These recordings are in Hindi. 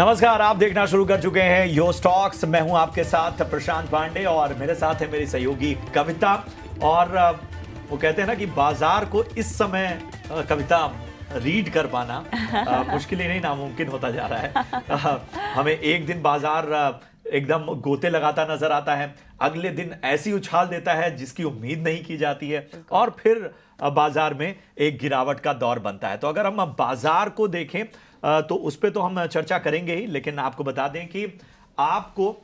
नमस्कार आप देखना शुरू कर चुके हैं यो स्टॉक्स मैं हूं आपके साथ प्रशांत पांडे और मेरे साथ है मेरी सहयोगी कविता और वो कहते हैं ना कि बाजार को इस समय कविता रीड कर पाना मुश्किल ही नहीं नामुमकिन होता जा रहा है हमें एक दिन बाजार एकदम गोते लगाता नजर आता है अगले दिन ऐसी उछाल देता है जिसकी उम्मीद नहीं की जाती है और फिर बाजार में एक गिरावट का दौर बनता है तो अगर हम बाजार को देखें तो उस पर तो हम चर्चा करेंगे ही लेकिन आपको बता दें कि आपको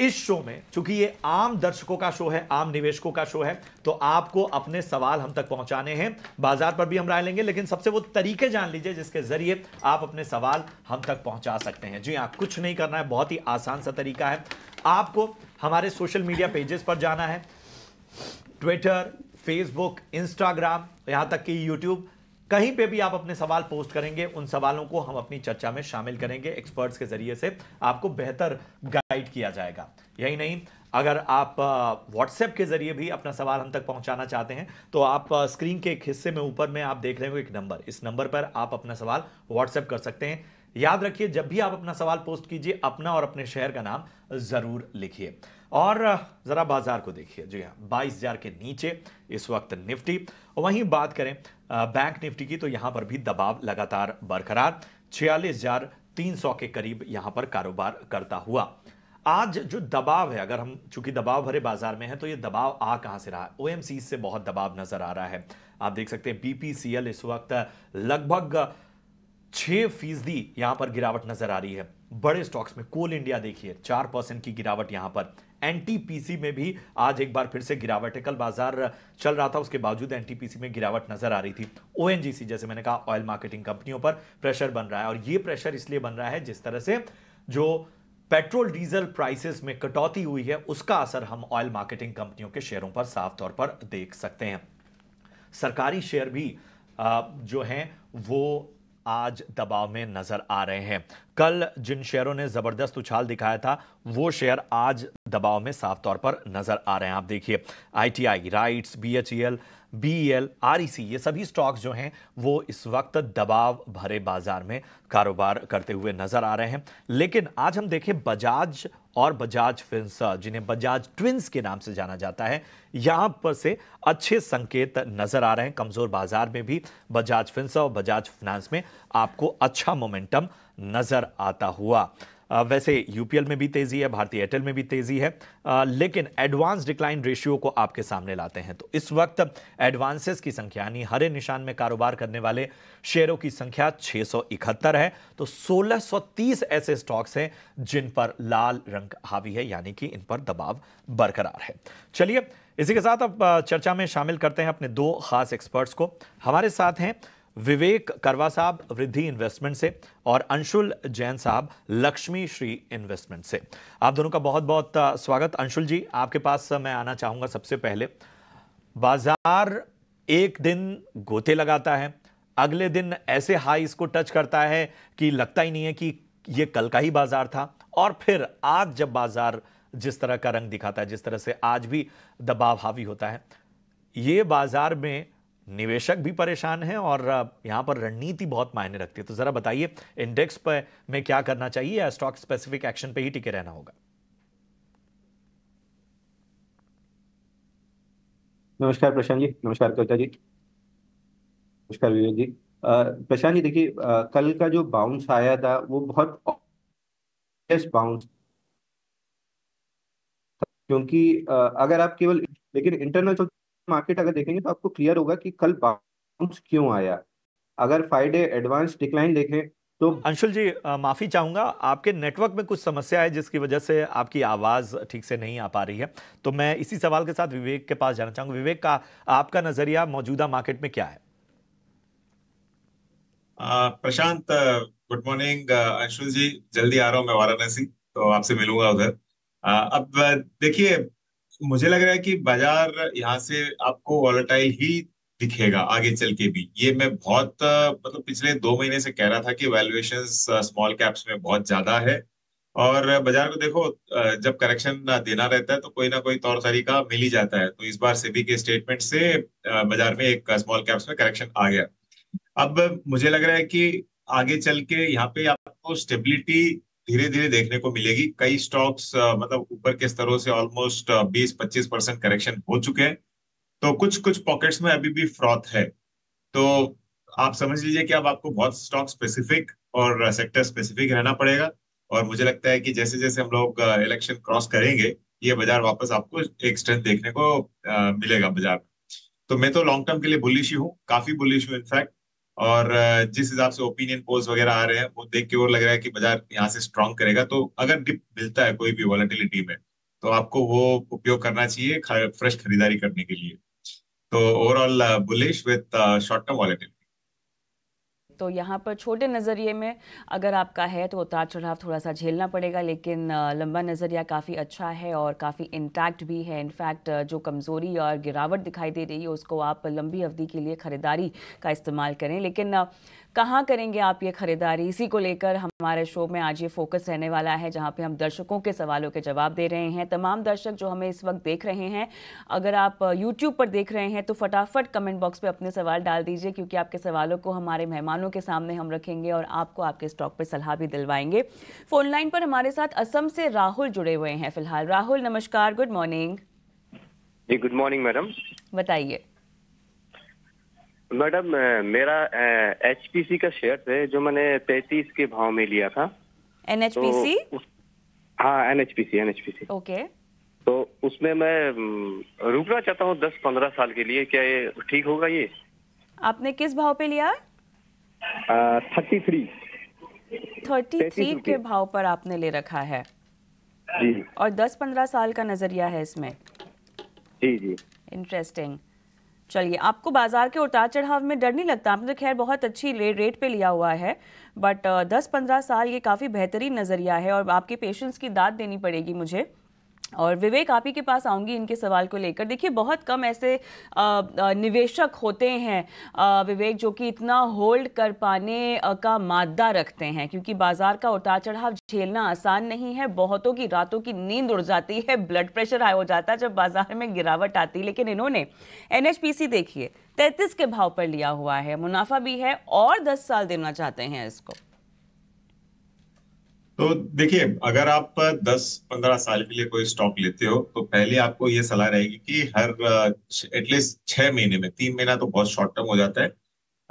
इस शो में चूंकि ये आम दर्शकों का शो है आम निवेशकों का शो है तो आपको अपने सवाल हम तक पहुंचाने हैं बाजार पर भी हम राय लेंगे लेकिन सबसे वो तरीके जान लीजिए जिसके जरिए आप अपने सवाल हम तक पहुंचा सकते हैं जी हाँ कुछ नहीं करना है बहुत ही आसान सा तरीका है आपको हमारे सोशल मीडिया पेजेस पर जाना है ट्विटर फेसबुक इंस्टाग्राम यहाँ तक कि यूट्यूब कहीं पे भी आप अपने सवाल पोस्ट करेंगे उन सवालों को हम अपनी चर्चा में शामिल करेंगे एक्सपर्ट्स के जरिए से आपको बेहतर गाइड किया जाएगा यही नहीं अगर आप व्हाट्सएप के जरिए भी अपना सवाल हम तक पहुंचाना चाहते हैं तो आप स्क्रीन के एक हिस्से में ऊपर में आप देख रहे हो एक नंबर इस नंबर पर आप अपना सवाल व्हाट्सएप कर सकते हैं याद रखिए जब भी आप अपना सवाल पोस्ट कीजिए अपना और अपने शहर का नाम ज़रूर लिखिए और ज़रा बाजार को देखिए जी हाँ बाईस के नीचे इस वक्त निफ्टी वहीं बात करें बैंक निफ्टी की तो यहां पर भी दबाव लगातार बरकरार छियालीस के करीब यहां पर कारोबार करता हुआ आज जो दबाव है अगर हम चूंकि दबाव भरे बाजार में है तो ये दबाव आ कहां से रहा है ओएमसी से बहुत दबाव नजर आ रहा है आप देख सकते हैं बीपीसीएल इस वक्त लगभग छह फीसदी यहां पर गिरावट नजर आ रही है बड़े स्टॉक्स में कोल इंडिया देखिए चार परसेंट की गिरावट यहां पर एनटीपीसी में भी आज एक बार फिर से गिरावट है कल बाजार चल रहा था उसके बावजूद एनटीपीसी में गिरावट नजर आ रही थी ओएनजीसी जैसे मैंने कहा ऑयल मार्केटिंग कंपनियों पर प्रेशर बन रहा है और ये प्रेशर इसलिए बन रहा है जिस तरह से जो पेट्रोल डीजल प्राइसेस में कटौती हुई है उसका असर हम ऑयल मार्केटिंग कंपनियों के शेयरों पर साफ तौर पर देख सकते हैं सरकारी शेयर भी जो हैं वो आज दबाव में नजर आ रहे हैं कल जिन शेयरों ने जबरदस्त उछाल दिखाया था वो शेयर आज दबाव में साफ तौर पर नजर आ रहे हैं आप देखिए आईटीआई राइट्स बीएचईएल बीएल आरईसी ये सभी स्टॉक्स जो हैं वो इस वक्त दबाव भरे बाजार में कारोबार करते हुए नजर आ रहे हैं लेकिन आज हम देखें बजाज और बजाज फिल्म्स जिन्हें बजाज ट्विंस के नाम से जाना जाता है यहां पर से अच्छे संकेत नज़र आ रहे हैं कमज़ोर बाजार में भी बजाज फिल्म्स और बजाज फाइनेंस में आपको अच्छा मोमेंटम नज़र आता हुआ वैसे यूपीएल में भी तेज़ी है भारतीय एयरटेल में भी तेज़ी है लेकिन एडवांस डिक्लाइन रेशियो को आपके सामने लाते हैं तो इस वक्त एडवांसेस की संख्या यानी हरे निशान में कारोबार करने वाले शेयरों की संख्या छह है तो 1630 ऐसे स्टॉक्स हैं जिन पर लाल रंग हावी है यानी कि इन पर दबाव बरकरार है चलिए इसी के साथ अब चर्चा में शामिल करते हैं अपने दो खास एक्सपर्ट्स को हमारे साथ हैं विवेक करवा साहब वृद्धि इन्वेस्टमेंट से और अंशुल जैन साहब लक्ष्मी श्री इन्वेस्टमेंट से आप दोनों का बहुत बहुत स्वागत अंशुल जी आपके पास मैं आना चाहूंगा सबसे पहले बाजार एक दिन गोते लगाता है अगले दिन ऐसे हाई इसको टच करता है कि लगता ही नहीं है कि ये कल का ही बाजार था और फिर आज जब बाजार जिस तरह का रंग दिखाता है जिस तरह से आज भी दबाव हावी होता है ये बाजार में निवेशक भी परेशान हैं और यहाँ पर रणनीति बहुत मायने रखती है तो ज़रा बताइए इंडेक्स पर में क्या करना चाहिए या स्टॉक स्पेसिफिक एक्शन पे ही टिके रहना होगा नमस्कार प्रशांत जी नमस्कार कविता जी नमस्कार विवेक जी प्रशांत जी देखिए कल का जो बाउंस आया था वो बहुत बाउंस क्योंकि अगर आप केवल लेकिन इंटरनेशनल मार्केट अगर देखेंगे तो आपको क्लियर होगा कि कल बाउंस क्यों आया अगर फाइव डे एडवांस डिक्लाइन देखें तो अंशुल जी माफ़ी चाहूंगा आपके नेटवर्क में कुछ समस्या है जिसकी वजह से आपकी आवाज़ ठीक से नहीं आ पा रही है तो मैं इसी सवाल के साथ विवेक के पास जाना चाहूंगा विवेक का आपका नज़रिया मौजूदा मार्केट में क्या है प्रशांत गुड मॉर्निंग अंशुल जी जल्दी आ रहा हूँ मैं वाराणसी तो आपसे मिलूंगा उधर अब देखिए मुझे लग रहा है कि बाजार यहाँ से आपको वॉलेटाइल ही दिखेगा आगे चल के भी ये मैं बहुत मतलब पिछले दो महीने से कह रहा था कि वैल्यूएशन स्मॉल कैप्स में बहुत ज्यादा है और बाजार को देखो जब करेक्शन देना रहता है तो कोई ना कोई तौर तरीका मिल ही जाता है तो इस बार सेबी के स्टेटमेंट से बाजार में एक स्मॉल कैप्स में करेक्शन आ गया अब मुझे लग रहा है कि आगे चल के यहाँ पे आपको स्टेबिलिटी धीरे धीरे देखने को मिलेगी कई स्टॉक्स मतलब ऊपर के स्तरों से ऑलमोस्ट 20-25 परसेंट करेक्शन हो चुके हैं तो कुछ कुछ पॉकेट्स में अभी भी फ्रॉथ है तो आप समझ लीजिए कि अब आपको बहुत स्टॉक स्पेसिफिक और सेक्टर स्पेसिफिक रहना पड़ेगा और मुझे लगता है कि जैसे जैसे हम लोग इलेक्शन क्रॉस करेंगे ये बाजार वापस आपको एक स्ट्रेंथ देखने को आ, मिलेगा बाजार तो मैं तो लॉन्ग टर्म के लिए बुलिश ही हूँ काफी बुलिश हूँ इनफैक्ट और जिस हिसाब से ओपिनियन पोल्स वगैरह आ रहे हैं वो देख के वो लग रहा है कि बाजार यहाँ से स्ट्रांग करेगा तो अगर डिप मिलता है कोई भी वॉलेटिलिटी में तो आपको वो उपयोग करना चाहिए फ्रेश खरीदारी करने के लिए तो overall bullish with short term volatility तो यहाँ पर छोटे नज़रिए में अगर आपका है तो उतार चढ़ाव थोड़ा सा झेलना पड़ेगा लेकिन लंबा नज़रिया काफ़ी अच्छा है और काफ़ी इंटैक्ट भी है इनफैक्ट जो कमज़ोरी और गिरावट दिखाई दे रही है उसको आप लंबी अवधि के लिए ख़रीदारी का इस्तेमाल करें लेकिन कहाँ करेंगे आप ये खरीदारी इसी को लेकर हमारे शो में आज ये फोकस रहने वाला है जहाँ पे हम दर्शकों के सवालों के जवाब दे रहे हैं तमाम दर्शक जो हमें इस वक्त देख रहे हैं अगर आप यूट्यूब पर देख रहे हैं तो फटाफट कमेंट बॉक्स पे अपने सवाल डाल दीजिए क्योंकि आपके सवालों को हमारे मेहमानों के सामने हम रखेंगे और आपको आपके स्टॉक पर सलाह भी दिलवाएंगे फोन लाइन पर हमारे साथ असम से राहुल जुड़े हुए हैं फिलहाल राहुल नमस्कार good morning ji good morning madam बताइए मैडम मेरा एच का शेयर है जो मैंने तैतीस के भाव में लिया था एन एच पी सी हाँ N H P C N H P C okay तो उसमें मैं रुकना चाहता हूँ दस पंद्रह साल के लिए क्या ये ठीक होगा ये आपने किस भाव पे लिया थर्टी थ्री थर्टी थ्री के भाव पर आपने ले रखा है जी और दस पंद्रह साल का नजरिया है इसमें जी जी इंटरेस्टिंग चलिए आपको बाजार के उतार चढ़ाव में डर नहीं लगता आपने तो खैर बहुत अच्छी रेट रेट पे लिया हुआ है बट दस पंद्रह साल ये काफ़ी बेहतरीन नज़रिया है और आपके पेशेंस की दाद देनी पड़ेगी मुझे और विवेक आप ही के पास आऊंगी इनके सवाल को लेकर देखिए बहुत कम ऐसे निवेशक होते हैं विवेक जो कि इतना होल्ड कर पाने का मादा रखते हैं क्योंकि बाजार का उतार चढ़ाव झेलना आसान नहीं है बहुतों की रातों की नींद उड़ जाती है ब्लड प्रेशर हाई हो जाता है जब बाजार में गिरावट आती है लेकिन इन्होंने एन देखिए तैतीस के भाव पर लिया हुआ है मुनाफा भी है और दस साल देना चाहते हैं इसको तो देखिए अगर आप 10-15 साल के लिए कोई स्टॉक लेते हो तो पहले आपको ये सलाह रहेगी कि हर एटलीस्ट छह महीने में तीन महीना तो बहुत शॉर्ट टर्म हो जाता है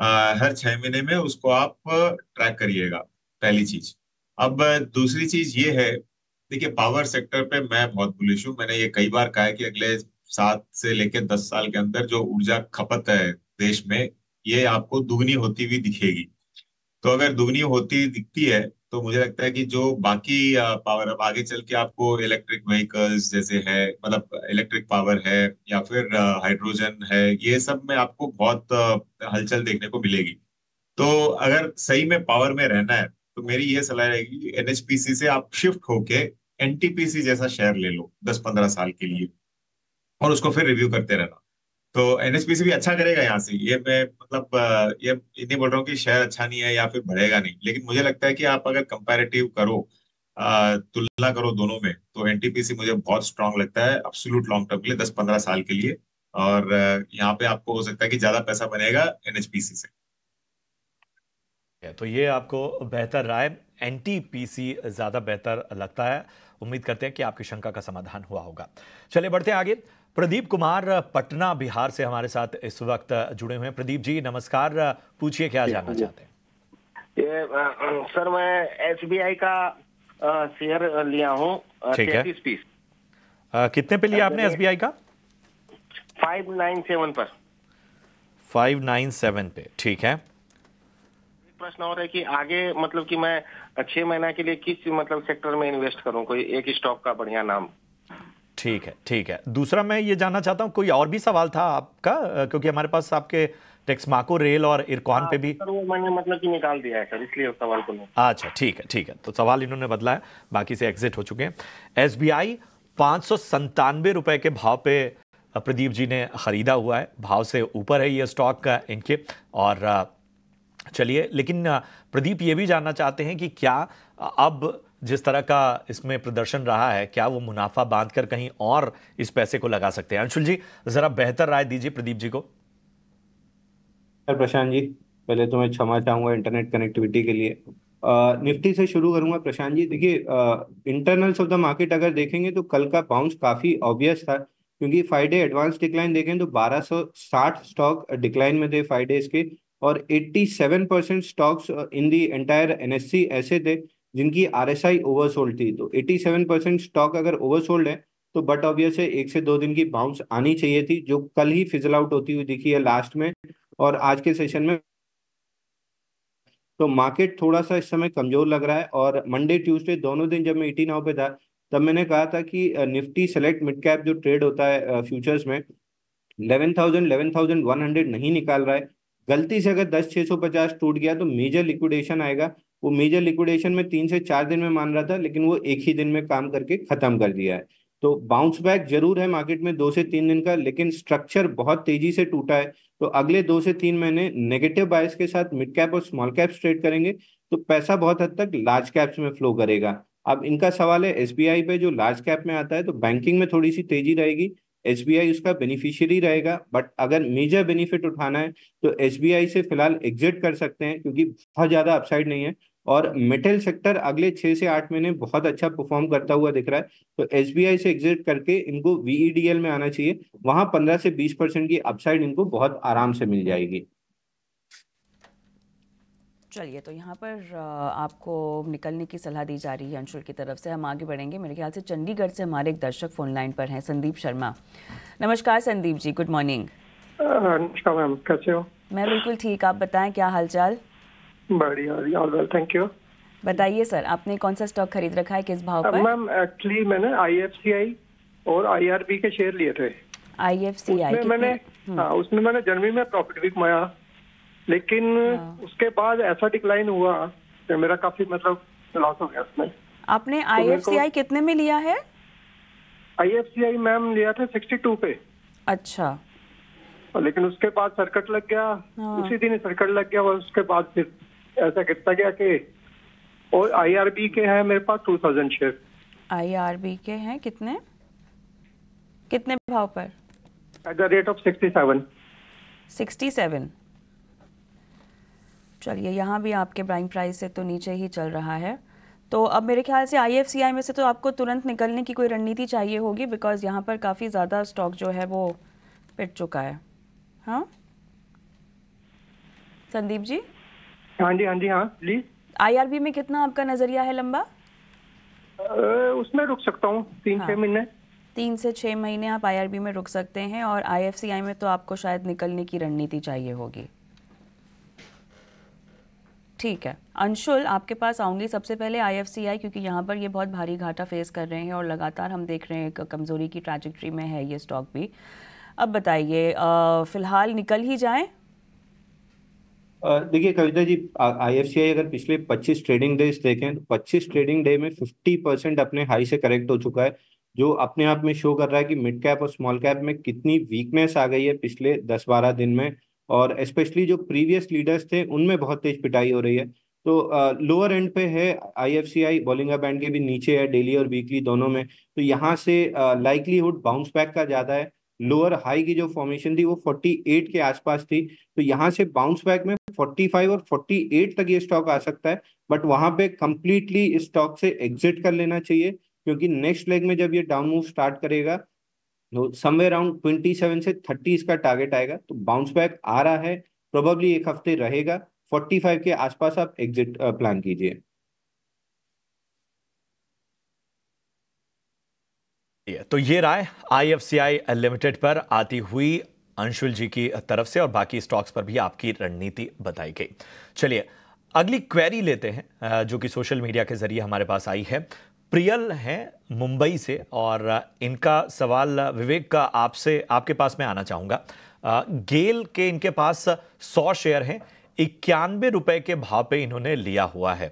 आ, हर छह महीने में उसको आप ट्रैक करिएगा पहली चीज अब दूसरी चीज ये है देखिए पावर सेक्टर पे मैं बहुत बुलिश हूँ मैंने ये कई बार कहा है कि अगले सात से लेकर दस साल के अंदर जो ऊर्जा खपत है देश में ये आपको दुगनी होती हुई दिखेगी तो अगर दुगनी होती दिखती है तो मुझे लगता है कि जो बाकी पावर अब आगे चल के आपको इलेक्ट्रिक व्हीकल्स जैसे है मतलब इलेक्ट्रिक पावर है या फिर हाइड्रोजन है ये सब में आपको बहुत हलचल देखने को मिलेगी तो अगर सही में पावर में रहना है तो मेरी ये सलाह रहेगी एनएचपीसी से आप शिफ्ट होके एनटीपीसी जैसा शेयर ले लो दस पंद्रह साल के लिए और उसको फिर रिव्यू करते रहना तो एनएसपीसी भी अच्छा करेगा यहाँ से ये मैं मतलब ये नहीं बोल रहा हूँ कि शहर अच्छा नहीं है या फिर बढ़ेगा नहीं लेकिन मुझे लगता है कि आप अगर कंपेरेटिव करो तुलना करो दोनों में तो एनटीपीसी मुझे बहुत स्ट्रांग लगता है अब्सोल्यूट लॉन्ग टर्म के लिए दस पंद्रह साल के लिए और यहाँ पे आपको हो सकता है कि ज्यादा पैसा बनेगा एनएचपीसी से तो ये आपको बेहतर राय एन ज़्यादा बेहतर लगता है उम्मीद करते हैं कि आपकी शंका का समाधान हुआ होगा चले बढ़ते आगे प्रदीप कुमार पटना बिहार से हमारे साथ इस वक्त जुड़े हुए हैं प्रदीप जी नमस्कार पूछिए क्या जानना चाहते हैं ये सर मैं एसबीआई का शेयर लिया हूँ ठीक है आ, कितने पे लिया आपने एसबीआई का फाइव नाइन सेवन पर फाइव नाइन सेवन पे ठीक है प्रश्न और है कि आगे मतलब कि मैं छह महीना के लिए किस मतलब सेक्टर में इन्वेस्ट करूं कोई एक स्टॉक का बढ़िया नाम ठीक है ठीक है दूसरा मैं ये जानना चाहता हूँ कोई और भी सवाल था आपका क्योंकि हमारे पास आपके टेक्समाको रेल और इरकॉन हाँ, पे भी सर वो मैंने मतलब कि निकाल दिया है सर इसलिए उस सवाल को अच्छा ठीक है ठीक है तो सवाल इन्होंने बदला है बाकी से एग्जिट हो चुके हैं एस बी आई पाँच सौ संतानवे रुपये के भाव पे प्रदीप जी ने ख़रीदा हुआ है भाव से ऊपर है ये स्टॉक इनके और चलिए लेकिन प्रदीप ये भी जानना चाहते हैं कि क्या अब जिस तरह का इसमें प्रदर्शन रहा है क्या वो मुनाफा बांध कर कहीं और इस पैसे को लगा सकते हैं अंशुल जी जरा बेहतर राय दीजिए प्रदीप जी को प्रशांत जी पहले तो मैं क्षमा चाहूंगा इंटरनेट कनेक्टिविटी के लिए निफ्टी से शुरू करूंगा प्रशांत जी देखिए इंटरनल्स ऑफ द मार्केट अगर देखेंगे तो कल का बाउंस काफी ऑब्वियस था क्योंकि फाइव डे एडवांस डिक्लाइन देखें तो 1260 स्टॉक डिक्लाइन में थे फाइव डेज के और 87 percent stocks in the entire NSC ऐसे थे जिनकी आरएसआई ओवरसोल्ड थी तो 87 परसेंट स्टॉक अगर ओवरसोल्ड है तो बट ऑब्वियस है एक से दो दिन की बाउंस आनी चाहिए थी जो कल ही फिजल आउट होती हुई दिखी है लास्ट में और आज के सेशन में तो मार्केट थोड़ा सा इस समय कमजोर लग रहा है और मंडे ट्यूसडे दोनों दिन जब मैं एटी नाव पे था तब मैंने कहा था कि निफ्टी सेलेक्ट मिड कैप जो ट्रेड होता है फ्यूचर्स में 11,000 11,100 नहीं निकाल रहा है गलती से अगर दस छह सौ पचास टूट गया तो मेजर लिक्विडेशन आएगा वो मेजर लिक्विडेशन में तीन से चार दिन में मान रहा था लेकिन वो एक ही दिन में काम करके खत्म कर दिया है तो बाउंस बैक जरूर है मार्केट में दो से तीन दिन का लेकिन स्ट्रक्चर बहुत तेजी से टूटा है तो अगले दो से तीन महीने नेगेटिव बायस के साथ मिड कैप और स्मॉल कैप्स ट्रेड करेंगे तो पैसा बहुत हद तक लार्ज कैप्स में फ्लो करेगा अब इनका सवाल है एसबीआई पे जो लार्ज कैप में आता है तो बैंकिंग में थोड़ी सी तेजी रहेगी एस उसका बेनिफिशियरी रहेगा बट अगर मेजर बेनिफिट उठाना है तो एस से फिलहाल एग्जिट कर सकते हैं क्योंकि बहुत ज़्यादा अपसाइड नहीं है और मेटल सेक्टर अगले छह से आठ महीने बहुत अच्छा परफॉर्म करता हुआ दिख रहा है तो एस से एग्जिट करके इनको वीईडीएल e में आना चाहिए वहां पंद्रह से बीस परसेंट की अपसाइड इनको बहुत आराम से मिल जाएगी चलिए तो यहाँ पर आपको निकलने की सलाह दी जा रही है अंशुल की तरफ से हम आगे बढ़ेंगे मेरे ख्याल से चंडीगढ़ से हमारे एक दर्शक फोन लाइन पर हैं संदीप शर्मा नमस्कार संदीप जी गुड मॉर्निंग नमस्कार मैम कैसे हो मैं बिल्कुल ठीक आप बताएं क्या हालचाल बढ़िया ऑल वेल थैंक यू बताइए सर आपने कौन सा स्टॉक खरीद रखा है किस भाव पर मैम एक्चुअली मैंने आई और आई के शेयर लिए थे आई मैंने हम्म। हाँ, उसमें मैंने जनवरी में प्रॉफिट भी कमाया लेकिन हाँ। उसके बाद ऐसा डिक्लाइन हुआ कि मेरा काफी मतलब लॉस हो गया उसमें आपने आई तो कितने में लिया है आई मैम लिया था सिक्सटी टू पे अच्छा लेकिन उसके बाद सर्कट लग गया हाँ। उसी दिन सर्कट लग गया और उसके बाद फिर ऐसा गिरता गया कि और आईआरबी के हैं मेरे पास टू थाउजेंड शेयर आईआरबी के हैं कितने कितने भाव पर at the rate of sixty seven sixty seven चलिए यहाँ भी आपके ब्राइंग प्राइस से तो नीचे ही चल रहा है तो अब मेरे ख्याल से आई में से तो आपको तुरंत निकलने की कोई रणनीति चाहिए होगी बिकॉज यहाँ पर काफ़ी ज़्यादा स्टॉक जो है वो पिट चुका है हाँ संदीप जी हाँ जी हाँ जी हाँ प्लीज आईआरबी में कितना आपका नजरिया है लंबा उसमें रुक सकता हूँ तीन छः हाँ। महीने तीन से छः महीने आप आईआरबी में रुक सकते हैं और आईएफसीआई में तो आपको शायद निकलने की रणनीति चाहिए होगी ठीक है अंशुल आपके पास आऊंगी सबसे पहले आईएफसीआई क्योंकि यहाँ पर ये बहुत भारी घाटा फेस कर रहे हैं और लगातार हम देख रहे हैं कमज़ोरी की ट्रैजेक्ट्री में है ये स्टॉक भी अब बताइए फिलहाल निकल ही जाए देखिए कविता जी आईएफसीआई अगर पिछले 25 ट्रेडिंग डेज देखें तो 25 ट्रेडिंग डे में 50 परसेंट अपने हाई से करेक्ट हो चुका है जो अपने आप में शो कर रहा है कि मिड कैप और स्मॉल कैप में कितनी वीकनेस आ गई है पिछले 10-12 दिन में और स्पेशली जो प्रीवियस लीडर्स थे उनमें बहुत तेज पिटाई हो रही है तो लोअर एंड पे है I F C I बॉलिंगा band के भी नीचे है डेली और वीकली दोनों में तो यहाँ से लाइकलीहुड बाउंस बैक का ज़्यादा है लोअर हाई की जो फॉर्मेशन थी वो 48 के आसपास थी तो यहाँ से बाउंस बैक में 45 और 48 तक ये स्टॉक आ सकता है बट वहां पे कंप्लीटली इस स्टॉक से एग्जिट कर लेना चाहिए क्योंकि नेक्स्ट लेग में जब ये डाउन मूव स्टार्ट करेगा तो अराउंड ट्वेंटी सेवन से थर्टी इसका टारगेट आएगा तो बाउंस बैक आ रहा है प्रोबेबली एक हफ्ते रहेगा फोर्टी फाइव के आसपास आप एग्जिट प्लान कीजिए तो ये राय आईएफसीआई लिमिटेड पर आती हुई अंशुल जी की तरफ से और बाकी स्टॉक्स पर भी आपकी रणनीति बताई गई चलिए अगली क्वेरी लेते हैं जो कि सोशल मीडिया के जरिए हमारे पास आई है प्रियल हैं मुंबई से और इनका सवाल विवेक का आपसे आपके पास मैं आना चाहूँगा गेल के इनके पास सौ शेयर हैं इक्यानवे रुपए के भाव पे इन्होंने लिया हुआ है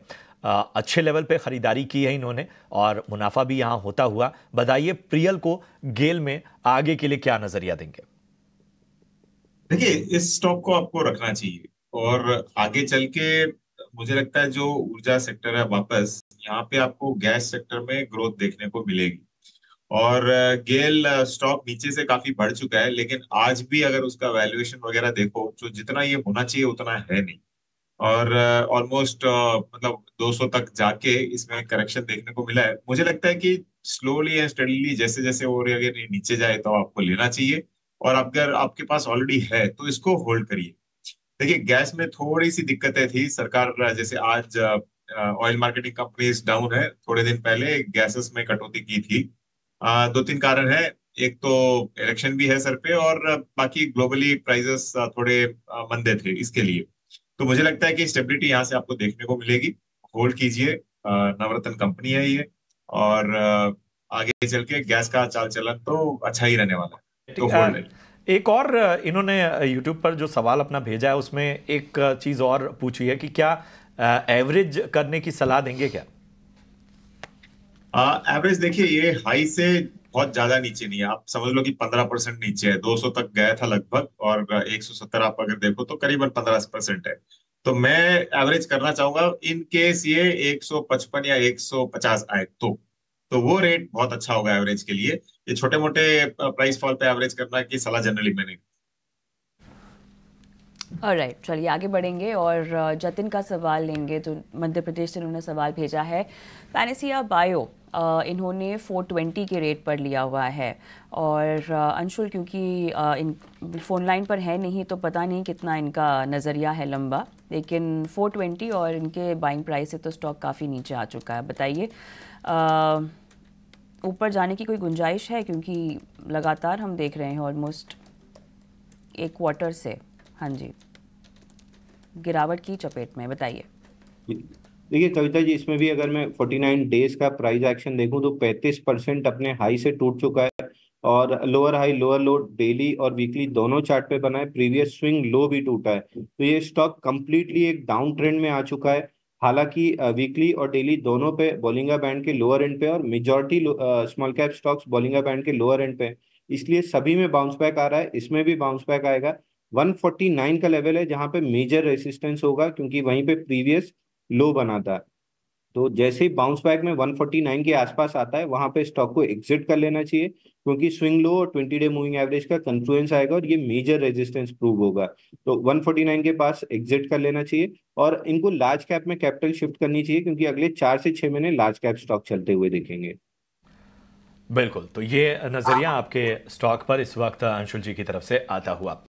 अच्छे लेवल पे ख़रीदारी की है इन्होंने और मुनाफा भी यहाँ होता हुआ बताइए प्रियल को गेल में आगे के लिए क्या नज़रिया देंगे देखिए इस स्टॉक को आपको रखना चाहिए और आगे चल के मुझे लगता है जो ऊर्जा सेक्टर है वापस यहाँ पे आपको गैस सेक्टर में ग्रोथ देखने को मिलेगी और गेल स्टॉक नीचे से काफी बढ़ चुका है लेकिन आज भी अगर उसका वैल्यूएशन वगैरह देखो जो जितना ये होना चाहिए उतना है नहीं और ऑलमोस्ट मतलब 200 तक जाके इसमें करेक्शन देखने को मिला है मुझे लगता है कि स्लोली एंड स्टडीली जैसे जैसे और अगर नीचे जाए तो आपको लेना चाहिए और अगर आपके पास ऑलरेडी है तो इसको होल्ड करिए देखिए गैस में थोड़ी सी दिक्कतें थी सरकार जैसे आज ऑयल मार्केटिंग कंपनीज डाउन है थोड़े दिन पहले गैसेस में कटौती की थी आ, दो तीन कारण है एक तो इलेक्शन भी है सर पे और बाकी ग्लोबली प्राइजेस थोड़े मंदे थे इसके लिए तो मुझे लगता है कि स्टेबिलिटी यहाँ से आपको देखने को मिलेगी होल्ड कीजिए नवरत्न कंपनी है ये और आगे चल के गैस का चाल चलन तो अच्छा ही रहने वाला है तो होल्ड है एक और इन्होंने यूट्यूब पर जो सवाल अपना भेजा है उसमें एक चीज़ और पूछी है कि क्या एवरेज करने की सलाह देंगे क्या एवरेज देखिए ये हाई से बहुत ज्यादा नीचे नहीं है आप समझ लो कि 15 परसेंट नीचे है 200 तक गया था लगभग और 170 आप अगर देखो तो करीबन 15 परसेंट है तो मैं एवरेज करना चाहूंगा इन केस ये 155 या 150 आए तो तो वो रेट बहुत अच्छा होगा एवरेज के लिए ये छोटे मोटे प्राइस फॉल पे एवरेज करना की सलाह जनरली मैंने राइट right, चलिए आगे बढ़ेंगे और जतिन का सवाल लेंगे तो मध्य प्रदेश से उन्होंने सवाल भेजा है पैनेसिया बायो इन्होंने 420 के रेट पर लिया हुआ है और अंशुल क्योंकि इन फ़ोन लाइन पर है नहीं तो पता नहीं कितना इनका नज़रिया है लंबा लेकिन 420 और इनके बाइंग प्राइस से तो स्टॉक काफ़ी नीचे आ चुका है बताइए ऊपर जाने की कोई गुंजाइश है क्योंकि लगातार हम देख रहे हैं ऑलमोस्ट एक क्वार्टर से हाँ जी गिरावट की चपेट में बताइए देखिए कविता जी इसमें भी अगर मैं 49 डेज का प्राइस एक्शन देखूं तो 35 परसेंट अपने हाई से टूट चुका है और lower high lower low daily और वीकली दोनों चार्ट पे बना है प्रीवियस स्विंग लो भी टूटा है तो ये स्टॉक कंप्लीटली एक डाउन ट्रेंड में आ चुका है हालांकि वीकली और डेली दोनों पे बॉलिंगा बैंड के लोअर एंड पे और majority small cap stocks Bollinger band के लोअर एंड पे इसलिए सभी में बाउंस बैक आ रहा है इसमें भी बाउंस बैक आएगा 149 का लेवल है जहां पे मेजर रेसिस्टेंस होगा क्योंकि वहीं पे प्रीवियस लो बनाता है तो जैसे ही बाउंस बैक में 149 के आसपास आता है वहां पे स्टॉक को एग्जिट कर लेना चाहिए क्योंकि स्विंग लो और 20 डे मूविंग एवरेज का कंफ्लुएंस आएगा और ये मेजर रेजिस्टेंस प्रूव होगा तो 149 के पास एग्जिट कर लेना चाहिए और इनको लार्ज कैप में कैपिटल शिफ्ट करनी चाहिए क्योंकि अगले चार से छह महीने लार्ज कैप स्टॉक चलते हुए देखेंगे बिल्कुल तो ये नजरिया आपके स्टॉक पर इस वक्त अंशुल जी की तरफ से आता हुआ